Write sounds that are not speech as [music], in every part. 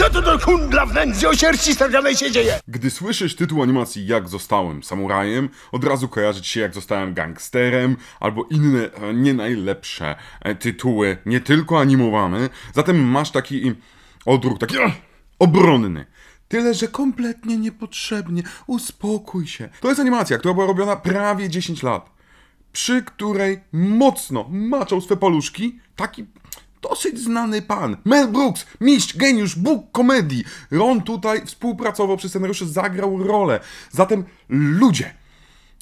Co to do kundla w nędzy o stawianej się dzieje? Gdy słyszysz tytuł animacji Jak zostałem samurajem, od razu kojarzy ci się Jak zostałem gangsterem, albo inne e, nie najlepsze e, tytuły, nie tylko animowane. Zatem masz taki odruch, taki e, obronny. Tyle, że kompletnie niepotrzebnie. Uspokój się. To jest animacja, która była robiona prawie 10 lat, przy której mocno maczał swe paluszki taki dosyć znany pan. Mel Brooks, mistrz, geniusz, bóg komedii. Ron tutaj współpracował przy scenariuszu, zagrał rolę. Zatem ludzie,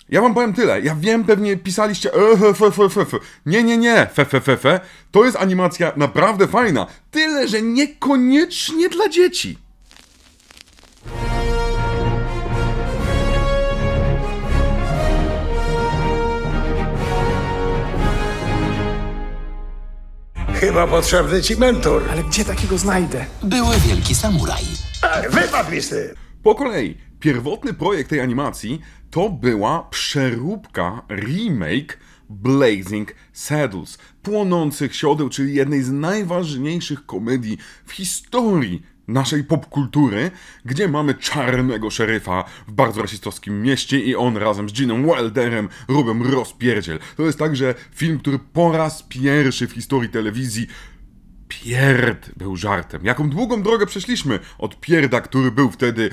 ja wam powiem tyle, ja wiem, pewnie pisaliście e, ff, nie, nie, nie, ff, to jest animacja naprawdę fajna, tyle, że niekoniecznie dla dzieci. Chyba potrzebny ci mentor. Ale gdzie takiego znajdę? Były wielki samuraj. Ale tak, wypadł mi Po kolei, pierwotny projekt tej animacji to była przeróbka, remake Blazing Saddles, Płonących Siodeł, czyli jednej z najważniejszych komedii w historii naszej popkultury, gdzie mamy czarnego szeryfa w bardzo rasistowskim mieście i on razem z Ginem Wilderem robią rozpierdziel. To jest także film, który po raz pierwszy w historii telewizji Pierd był żartem. Jaką długą drogę przeszliśmy od pierda, który był wtedy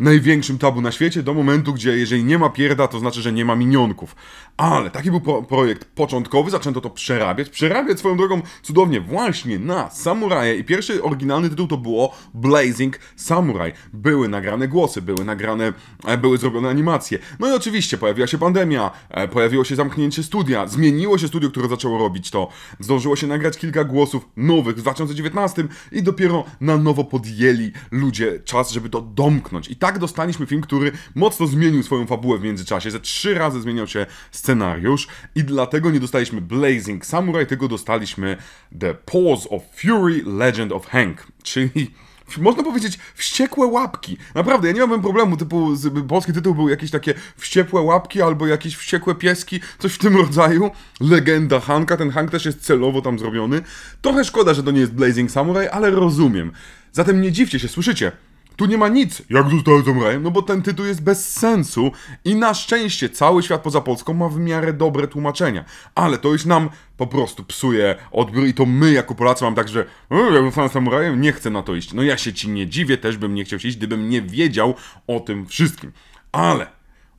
największym tabu na świecie, do momentu, gdzie jeżeli nie ma pierda, to znaczy, że nie ma minionków. Ale taki był po projekt początkowy, zaczęto to przerabiać. Przerabiać swoją drogą cudownie właśnie na samuraje i pierwszy oryginalny tytuł to było Blazing Samurai. Były nagrane głosy, były nagrane, e, były zrobione animacje. No i oczywiście pojawiła się pandemia, e, pojawiło się zamknięcie studia, zmieniło się studio, które zaczęło robić to. Zdążyło się nagrać kilka głosów nowych filmowych w 2019 i dopiero na nowo podjęli ludzie czas, żeby to domknąć. I tak dostaliśmy film, który mocno zmienił swoją fabułę w międzyczasie, ze trzy razy zmieniał się scenariusz i dlatego nie dostaliśmy Blazing Samurai, tylko dostaliśmy The Paws of Fury Legend of Hank, czyli można powiedzieć, wściekłe łapki. Naprawdę, ja nie miałbym problemu, typu z, polski tytuł był jakieś takie wściekłe łapki albo jakieś wściekłe pieski, coś w tym rodzaju. Legenda Hanka, ten Hank też jest celowo tam zrobiony. Trochę szkoda, że to nie jest Blazing Samurai, ale rozumiem. Zatem nie dziwcie się, słyszycie? Tu nie ma nic, jak zostałem samurajem, no bo ten tytuł jest bez sensu i na szczęście cały świat poza Polską ma w miarę dobre tłumaczenia. Ale to już nam po prostu psuje odbiór i to my jako Polacy mam tak, że ja sam samurajem, nie chcę na to iść. No ja się ci nie dziwię, też bym nie chciał się iść, gdybym nie wiedział o tym wszystkim. Ale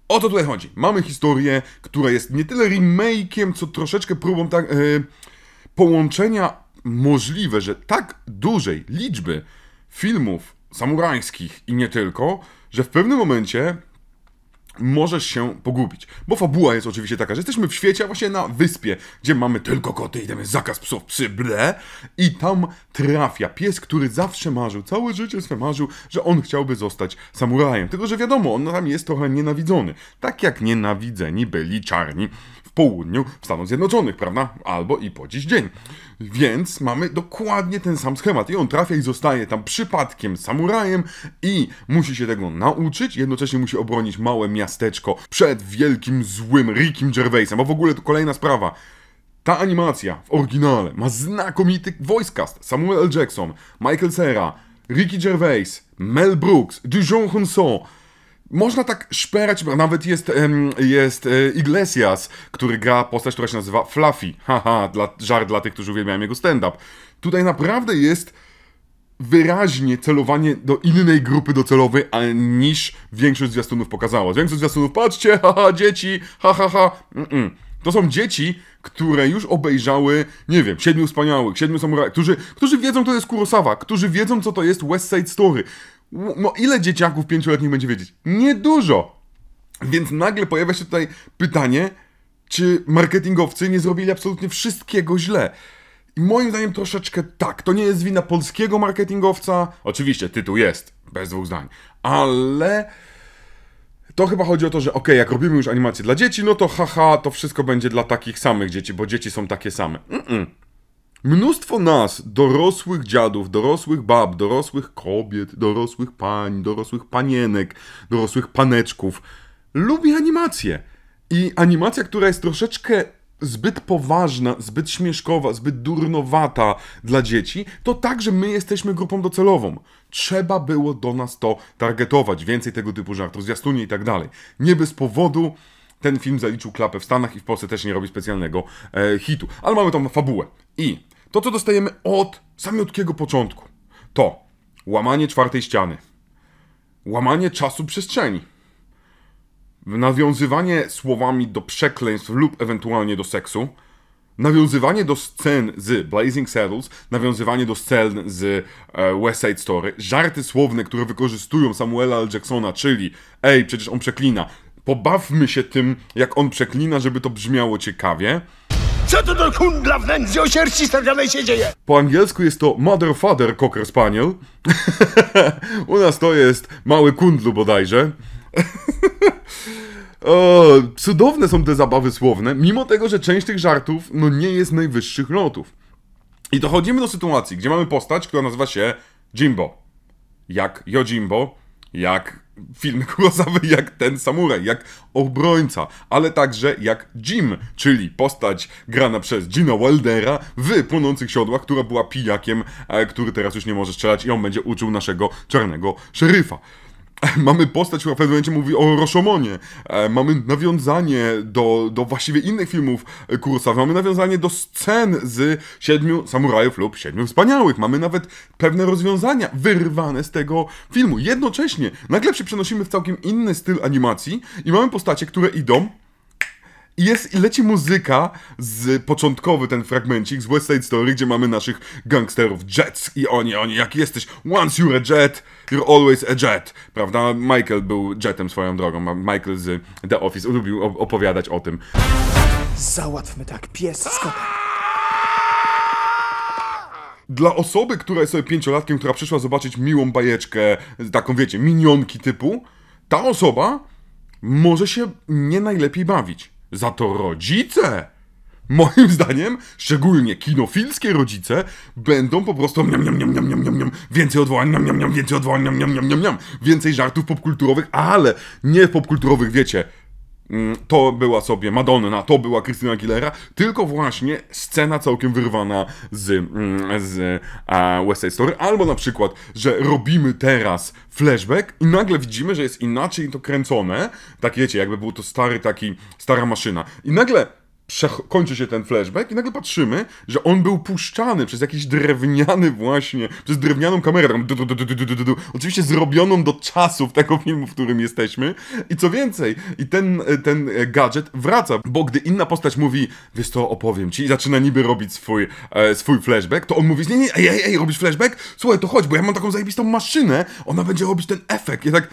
o to tutaj chodzi. Mamy historię, która jest nie tyle remake'iem, co troszeczkę próbą tak, yy, połączenia możliwe, że tak dużej liczby filmów samurajskich i nie tylko, że w pewnym momencie możesz się pogubić. Bo fabuła jest oczywiście taka, że jesteśmy w świecie, a właśnie na wyspie, gdzie mamy tylko koty i tam zakaz psów, psy, ble. I tam trafia pies, który zawsze marzył, całe życie swe marzył, że on chciałby zostać samurajem. Tylko, że wiadomo, on tam jest trochę nienawidzony. Tak jak nienawidzeni byli czarni w południu w Stanach Zjednoczonych, prawda? Albo i po dziś dzień. Więc mamy dokładnie ten sam schemat i on trafia i zostaje tam przypadkiem samurajem i musi się tego nauczyć, jednocześnie musi obronić małe miasteczko przed wielkim, złym Rickiem Gervaisem, bo w ogóle to kolejna sprawa. Ta animacja w oryginale ma znakomity voice cast. Samuel L. Jackson, Michael Cera, Ricky Gervais, Mel Brooks, Dijon Honson, można tak szperać, bo nawet jest, jest e, Iglesias, który gra postać, która się nazywa Fluffy. Haha, dla, żart dla tych, którzy uwielbiają jego stand-up. Tutaj naprawdę jest wyraźnie celowanie do innej grupy docelowej, a niż większość zwiastunów pokazała. Większość zwiastunów, patrzcie, haha, dzieci, haha, ha, ha. Mm -mm. To są dzieci, które już obejrzały, nie wiem, Siedmiu Wspaniałych, Siedmiu Samurajów, którzy, którzy wiedzą, co to jest Kurosawa, którzy wiedzą, co to jest West Side Story, no ile dzieciaków pięcioletnich będzie wiedzieć? Niedużo! Więc nagle pojawia się tutaj pytanie, czy marketingowcy nie zrobili absolutnie wszystkiego źle. I moim zdaniem troszeczkę tak. To nie jest wina polskiego marketingowca. Oczywiście, tytuł jest, bez dwóch zdań. Ale to chyba chodzi o to, że ok, jak robimy już animację dla dzieci, no to haha, to wszystko będzie dla takich samych dzieci, bo dzieci są takie same. Mm -mm. Mnóstwo nas, dorosłych dziadów, dorosłych bab, dorosłych kobiet, dorosłych pań, dorosłych panienek, dorosłych paneczków, lubi animację. I animacja, która jest troszeczkę zbyt poważna, zbyt śmieszkowa, zbyt durnowata dla dzieci, to także my jesteśmy grupą docelową. Trzeba było do nas to targetować, więcej tego typu żartów, zwiastunie i tak dalej. Nie bez powodu ten film zaliczył klapę w Stanach i w Polsce też nie robi specjalnego e, hitu. Ale mamy tam fabułę. I to, co dostajemy od samiutkiego początku, to łamanie czwartej ściany, łamanie czasu przestrzeni, nawiązywanie słowami do przekleństw lub ewentualnie do seksu, nawiązywanie do scen z Blazing Saddles, nawiązywanie do scen z e, West Side Story, żarty słowne, które wykorzystują Samuela L. Jacksona, czyli ej, przecież on przeklina. Pobawmy się tym, jak on przeklina, żeby to brzmiało ciekawie. Co to do kundla w nędzy o sierści stawianej się dzieje? Po angielsku jest to Mother Father Cocker Spaniel. [laughs] U nas to jest mały kundlu bodajże. [laughs] O, cudowne są te zabawy słowne, mimo tego, że część tych żartów no, nie jest najwyższych lotów. I dochodzimy do sytuacji, gdzie mamy postać, która nazywa się Jimbo. Jak Jojimbo, jak film Kurosawy [laughs] jak ten samuraj, jak obrońca, ale także jak Jim, czyli postać grana przez Gina Wildera w Płonących Siodłach, która była pijakiem, e, który teraz już nie może strzelać i on będzie uczył naszego czarnego szeryfa. [laughs] Mamy postać, która w pewnym momencie mówi o Roshomonie. E, mamy nawiązanie do, do właściwie innych filmów Kurosawy. Mamy nawiązanie do scen z Siedmiu Samurajów lub Siedmiu Wspaniałych. Mamy nawet pewne rozwiązania wyrwane z tego filmu. Jednocześnie nagle się przenosimy w całkiem inny styl animacji i mamy postacie, które idą i jest, i leci muzyka z początkowy ten fragmencik z West Side Story, gdzie mamy naszych gangsterów Jets i oni, oni, jak jesteś, once you're a Jet, you're always a Jet, prawda? Michael był Jetem swoją drogą, Michael z The Office lubił opowiadać o tym. Załatwmy tak, pies z dla osoby, która jest sobie pięciolatkiem, która przyszła zobaczyć miłą bajeczkę, taką wiecie, minionki typu, ta osoba może się nie najlepiej bawić. Za to rodzice, moim zdaniem, szczególnie kinofilskie rodzice, będą po prostu miam, miam, miam, miam, miam, miam, miam, więcej odwołań, miam, miam, miam, więcej odwołań, miam, miam, miam, miam, miam, więcej żartów popkulturowych, ale nie popkulturowych, wiecie, Mm, to była sobie Madonna, to była Krystyna Aguilera, tylko właśnie scena całkiem wyrwana z, mm, z West Side Story, albo na przykład, że robimy teraz flashback i nagle widzimy, że jest inaczej to kręcone, tak wiecie, jakby był to stary taki, stara maszyna i nagle kończy się ten flashback i nagle patrzymy, że on był puszczany przez jakiś drewniany właśnie, przez drewnianą kamerę, tam du, du, du, oczywiście zrobioną do czasów tego filmu, w którym jesteśmy. I co więcej, i ten, e, ten e, gadżet wraca, bo gdy inna postać mówi, wiesz to opowiem ci, i zaczyna niby robić swój, e, swój flashback, to on mówi, nie, nie, ej, ej, ej, robisz flashback? Słuchaj, to chodź, bo ja mam taką zajebistą maszynę, ona będzie robić ten efekt. I tak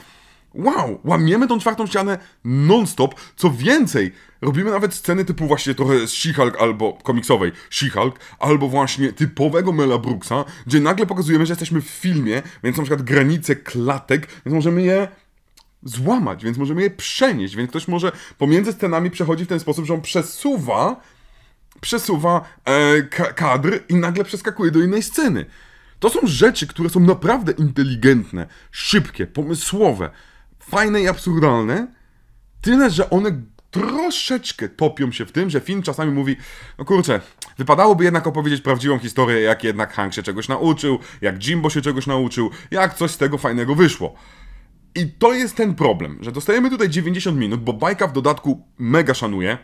wow, łamiemy tą czwartą ścianę non-stop. Co więcej, robimy nawet sceny typu właśnie trochę z She-Hulk albo komiksowej She-Hulk, albo właśnie typowego Mela Brooksa, gdzie nagle pokazujemy, że jesteśmy w filmie, więc na przykład granice klatek, więc możemy je złamać, więc możemy je przenieść, więc ktoś może pomiędzy scenami przechodzi w ten sposób, że on przesuwa przesuwa e, kadr i nagle przeskakuje do innej sceny. To są rzeczy, które są naprawdę inteligentne, szybkie, pomysłowe fajne i absurdalne, tyle, że one troszeczkę topią się w tym, że film czasami mówi, no kurczę, wypadałoby jednak opowiedzieć prawdziwą historię, jak jednak Hank się czegoś nauczył, jak Jimbo się czegoś nauczył, jak coś z tego fajnego wyszło. I to jest ten problem, że dostajemy tutaj 90 minut, bo bajka w dodatku mega szanuje,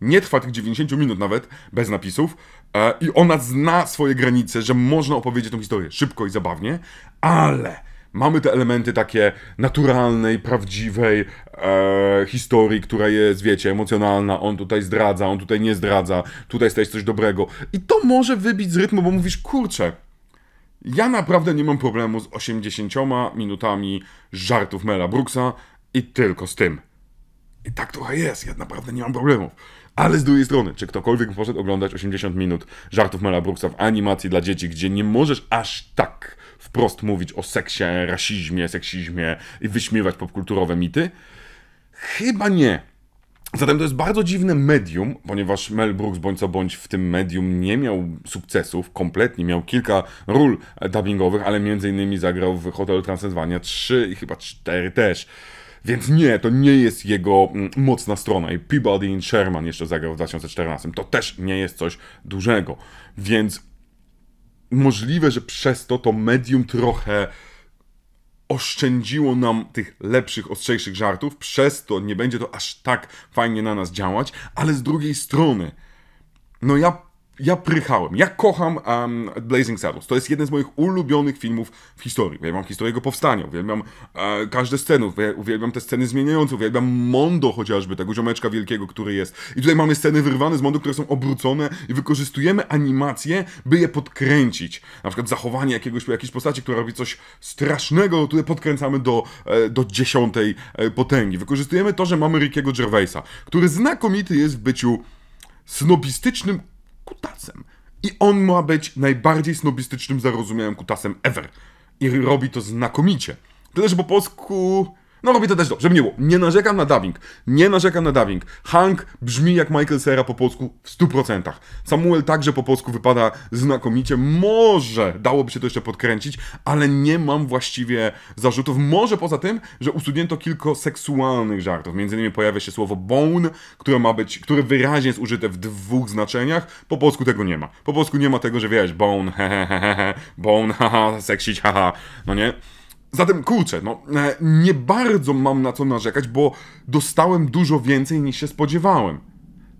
nie trwa tych 90 minut nawet, bez napisów, e, i ona zna swoje granice, że można opowiedzieć tą historię szybko i zabawnie, ale mamy te elementy takie naturalnej, prawdziwej e, historii, która jest, wiecie, emocjonalna, on tutaj zdradza, on tutaj nie zdradza, tutaj stajesz coś dobrego. I to może wybić z rytmu, bo mówisz, kurczę, ja naprawdę nie mam problemu z 80 minutami żartów Mela Brooksa i tylko z tym. I tak trochę jest, ja naprawdę nie mam problemów. Ale z drugiej strony, czy ktokolwiek poszedł oglądać 80 minut żartów Mela Brooksa w animacji dla dzieci, gdzie nie możesz aż tak wprost mówić o seksie, rasizmie, seksizmie i wyśmiewać popkulturowe mity? Chyba nie. Zatem to jest bardzo dziwne medium, ponieważ Mel Brooks bądź co bądź w tym medium nie miał sukcesów kompletnie. Miał kilka ról dubbingowych, ale między innymi zagrał w Hotel Transylwania 3 i chyba 4 też. Więc nie, to nie jest jego mm, mocna strona. I Peabody in Sherman jeszcze zagrał w 2014. To też nie jest coś dużego. Więc możliwe, że przez to to medium trochę oszczędziło nam tych lepszych, ostrzejszych żartów, przez to nie będzie to aż tak fajnie na nas działać, ale z drugiej strony, no ja ja prychałem. Ja kocham um, Blazing Saddles. To jest jeden z moich ulubionych filmów w historii. Uwielbiam historię jego powstania, uwielbiam e, każde sceny, uwielbiam te sceny zmieniające, uwielbiam Mondo chociażby, tego ziomeczka wielkiego, który jest. I tutaj mamy sceny wyrwane z Mondo, które są obrócone i wykorzystujemy animacje, by je podkręcić. Na przykład zachowanie jakiegoś, jakiejś postaci, która robi coś strasznego, no, tutaj podkręcamy do, e, do dziesiątej e, potęgi. Wykorzystujemy to, że mamy Rickiego Gervaisa, który znakomity jest w byciu snobistycznym kutasem. I on ma być najbardziej snobistycznym, zarozumiałym kutasem ever. I robi to znakomicie. Tyle, że po polsku no robi to też dobrze, żeby nie było. Nie narzekam na dubbing. Nie narzekam na dubbing. Hank brzmi jak Michael Cera po polsku w 100%. Samuel także po polsku wypada znakomicie. Może dałoby się to jeszcze podkręcić, ale nie mam właściwie zarzutów. Może poza tym, że usunięto kilka seksualnych żartów. Między innymi pojawia się słowo bone, które ma być, które wyraźnie jest użyte w dwóch znaczeniach. Po polsku tego nie ma. Po polsku nie ma tego, że wiesz, bone, hehehe, bone, haha, seksić, haha. No nie? Zatem kurczę, no e, nie bardzo mam na co narzekać, bo dostałem dużo więcej niż się spodziewałem.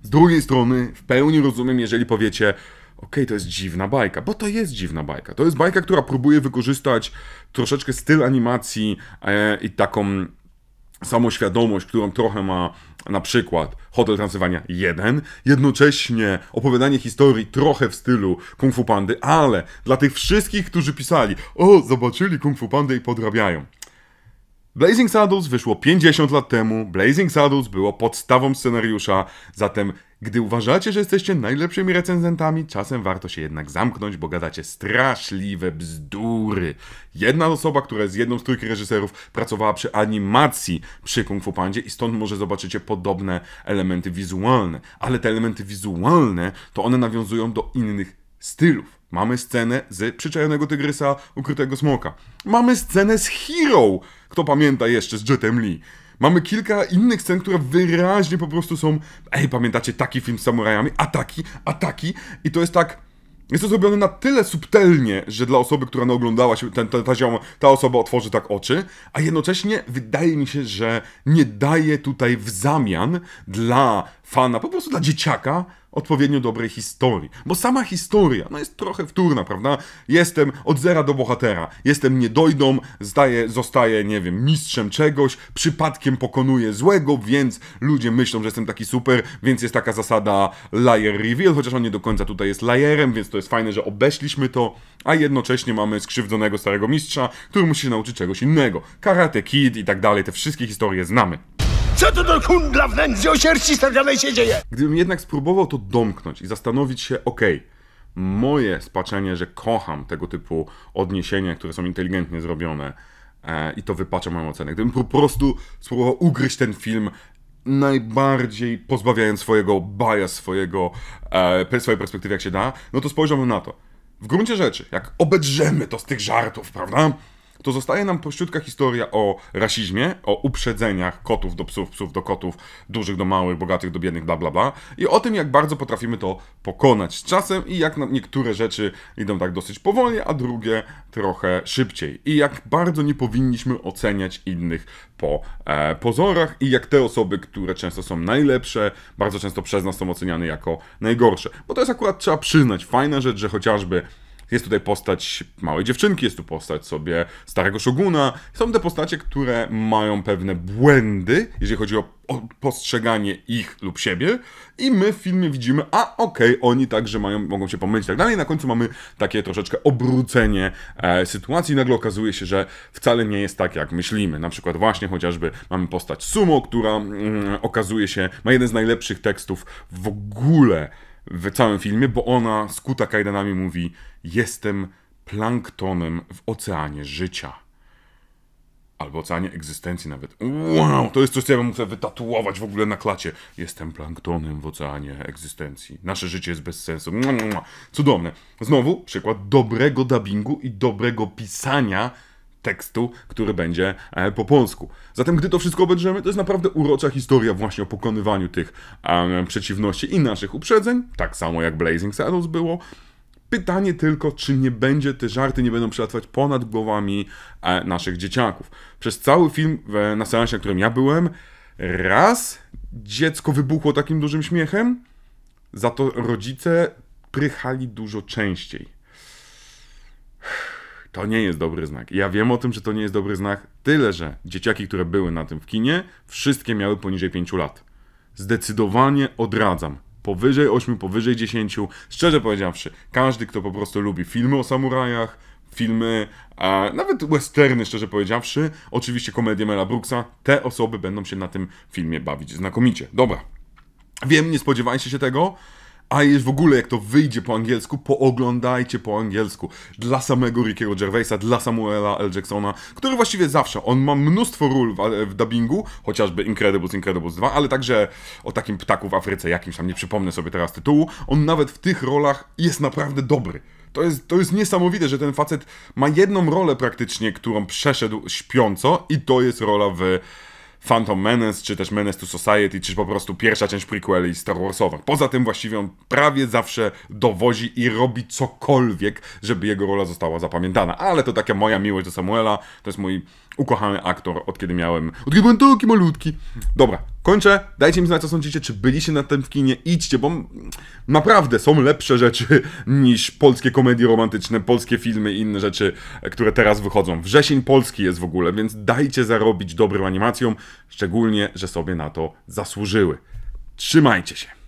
Z drugiej strony w pełni rozumiem, jeżeli powiecie, okej, okay, to jest dziwna bajka, bo to jest dziwna bajka. To jest bajka, która próbuje wykorzystać troszeczkę styl animacji e, i taką samoświadomość, którą trochę ma na przykład Hotel Transylwania 1, jednocześnie opowiadanie historii trochę w stylu Kung Fu Pandy, ale dla tych wszystkich, którzy pisali o, zobaczyli Kung Fu Pandy i podrabiają. Blazing Saddles wyszło 50 lat temu, Blazing Saddles było podstawą scenariusza, zatem gdy uważacie, że jesteście najlepszymi recenzentami, czasem warto się jednak zamknąć, bo gadacie straszliwe bzdury. Jedna osoba, która jest jedną z trójki reżyserów, pracowała przy animacji przy Kung Fu Pandzie i stąd może zobaczycie podobne elementy wizualne. Ale te elementy wizualne, to one nawiązują do innych stylów. Mamy scenę z przyczajonego tygrysa, ukrytego smoka. Mamy scenę z Hero, kto pamięta jeszcze, z Jetem Lee. Mamy kilka innych scen, które wyraźnie po prostu są. Ej, pamiętacie taki film z samurajami? Ataki, ataki. I to jest tak. Jest to zrobione na tyle subtelnie, że dla osoby, która no oglądała się, ten, ta, ta, ta osoba otworzy tak oczy, a jednocześnie wydaje mi się, że nie daje tutaj w zamian dla fana, po prostu dla dzieciaka odpowiednio dobrej historii. Bo sama historia no jest trochę wtórna, prawda? Jestem od zera do bohatera, jestem niedojdą, zdaję, zostaję, nie wiem, mistrzem czegoś, przypadkiem pokonuję złego, więc ludzie myślą, że jestem taki super, więc jest taka zasada layer reveal, chociaż on nie do końca tutaj jest layerem, więc to jest fajne, że obeszliśmy to, a jednocześnie mamy skrzywdzonego starego mistrza, który musi się nauczyć czegoś innego. Karate Kid i tak dalej, te wszystkie historie znamy. Co to do kundla w nędzy o stawianej się dzieje? Gdybym jednak spróbował to domknąć i zastanowić się, okej, okay, moje spaczenie, że kocham tego typu odniesienia, które są inteligentnie zrobione e, i to wypacza moją ocenę. Gdybym po prostu spróbował ugryźć ten film najbardziej pozbawiając swojego bias, swojego, e, swojej perspektywy jak się da, no to spojrzałbym na to. W gruncie rzeczy, jak obedrzemy to z tych żartów, prawda? to zostaje nam pośródka historia o rasizmie, o uprzedzeniach kotów do psów, psów do kotów, dużych do małych, bogatych do biednych, bla bla bla. I o tym, jak bardzo potrafimy to pokonać z czasem i jak niektóre rzeczy idą tak dosyć powoli, a drugie trochę szybciej. I jak bardzo nie powinniśmy oceniać innych po e, pozorach i jak te osoby, które często są najlepsze, bardzo często przez nas są oceniane jako najgorsze. Bo to jest akurat, trzeba przyznać, fajna rzecz, że chociażby jest tutaj postać małej dziewczynki, jest tu postać sobie starego szoguna. Są te postacie, które mają pewne błędy, jeżeli chodzi o, postrzeganie ich lub siebie. I my w filmie widzimy, a okej, okay, oni także mają, mogą się pomylić i tak dalej. Na końcu mamy takie troszeczkę obrócenie e, sytuacji. Nagle okazuje się, że wcale nie jest tak, jak myślimy. Na przykład właśnie chociażby mamy postać Sumo, która mm, okazuje się, ma jeden z najlepszych tekstów w ogóle w całym filmie, bo ona skuta kajdanami mówi: Jestem planktonem w oceanie życia. Albo oceanie egzystencji nawet. Wow, to jest coś, co ja bym musiał wytatuować w ogóle na klacie. Jestem planktonem w oceanie egzystencji. Nasze życie jest bez sensu. Cudowne. Znowu przykład dobrego dubbingu i dobrego pisania tekstu, który będzie e, po polsku. Zatem, gdy to wszystko obejrzymy, to jest naprawdę urocza historia właśnie o pokonywaniu tych um, przeciwności i naszych uprzedzeń, tak samo jak Blazing Saddles było. Pytanie tylko, czy nie będzie, te żarty nie będą przelatwać ponad głowami e, naszych dzieciaków. Przez cały film, na seansie, na którym ja byłem, raz dziecko wybuchło takim dużym śmiechem, za to rodzice prychali dużo częściej. To nie jest dobry znak. Ja wiem o tym, że to nie jest dobry znak, tyle że dzieciaki, które były na tym w kinie, wszystkie miały poniżej 5 lat. Zdecydowanie odradzam powyżej 8, powyżej 10. Szczerze powiedziawszy, każdy, kto po prostu lubi filmy o samurajach, filmy, a nawet westerny, szczerze powiedziawszy, oczywiście komedie Mela Brooksa, te osoby będą się na tym filmie bawić znakomicie. Dobra. Wiem, nie spodziewajcie się tego. A jest w ogóle jak to wyjdzie po angielsku, pooglądajcie po angielsku. Dla samego Rickiego Gervaisa, dla Samuela L. Jacksona, który właściwie zawsze, on ma mnóstwo ról w, w dubbingu, chociażby Incredibles, Incredibles 2, ale także o takim ptaku w Afryce jakimś tam, nie przypomnę sobie teraz tytułu. On nawet w tych rolach jest naprawdę dobry. To jest, to jest niesamowite, że ten facet ma jedną rolę praktycznie, którą przeszedł śpiąco i to jest rola w Phantom Menace, czy też Menace to Society, czy po prostu pierwsza część prequeli Star Warsowa. Poza tym właściwie on prawie zawsze dowozi i robi cokolwiek, żeby jego rola została zapamiętana. Ale to taka moja miłość do Samuela, to jest mój ukochany aktor, od kiedy miałem, od kiedy byłem taki malutki. Dobra, kończę. Dajcie mi znać, co sądzicie, czy byliście na tym w kinie. Idźcie, bo naprawdę są lepsze rzeczy [laughs] niż polskie komedie romantyczne, polskie filmy i inne rzeczy, e, które teraz wychodzą. Wrzesień polski jest w ogóle, więc dajcie zarobić dobrym animacjom, szczególnie, że sobie na to zasłużyły. Trzymajcie się.